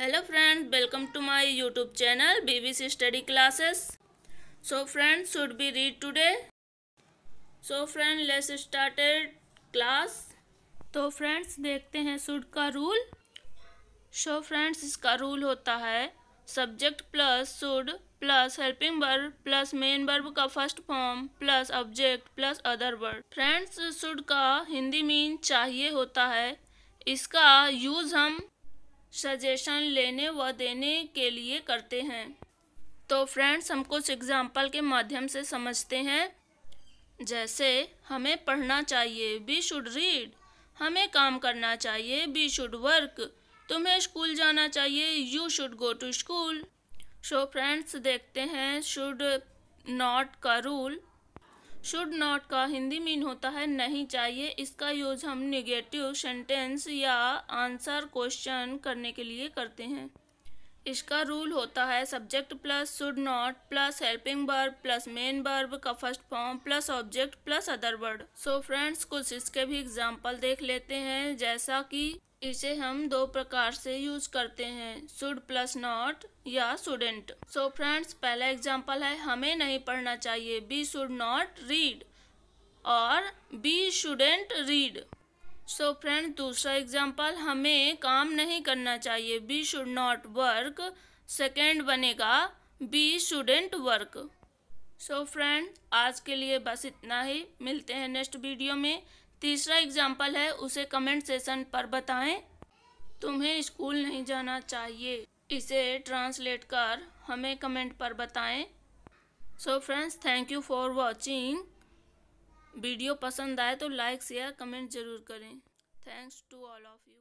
hello friends welcome to my YouTube channel BBC study classes so friends should be read today so friend let's started class तो friends देखते हैं should का rule so friends इसका rule होता है subject plus should plus helping verb plus main verb का first form plus object plus other word friends should का Hindi mean चाहिए होता है इसका यूज़ हम सजेशन लेने व देने के लिए करते हैं तो फ्रेंड्स हम कुछ एग्जाम्पल के माध्यम से समझते हैं जैसे हमें पढ़ना चाहिए वी शुड रीड हमें काम करना चाहिए वी शुड वर्क तुम्हें स्कूल जाना चाहिए you should go to school so friends देखते हैं शुड नॉट का रूल शुड नॉट का हिंदी मीन होता है नहीं चाहिए इसका यूज हम निगेटिव सेंटेंस या आंसर क्वेश्चन करने के लिए करते हैं इसका रूल होता है subject plus should not plus helping verb plus main verb का first form plus object plus other word so friends कुछ इसके भी एग्जाम्पल देख लेते हैं जैसा कि इसे हम दो प्रकार से यूज करते हैं सुड प्लस नॉट या सुडेंट सो फ्रेंड्स पहला एग्जाम्पल है हमें नहीं पढ़ना चाहिए बी शुड नॉट रीड और we shouldn't read so friend दूसरा एग्जाम्पल हमें काम नहीं करना चाहिए we should not work second बनेगा we shouldn't work so friend आज के लिए बस इतना ही मिलते हैं नेक्स्ट वीडियो में तीसरा एग्जाम्पल है उसे कमेंट सेशन पर बताएं तुम्हें स्कूल नहीं जाना चाहिए इसे ट्रांसलेट कर हमें कमेंट पर बताएं so friends thank you for watching video पसंद आए तो लाइक शेयर कमेंट ज़रूर करें thanks to all of you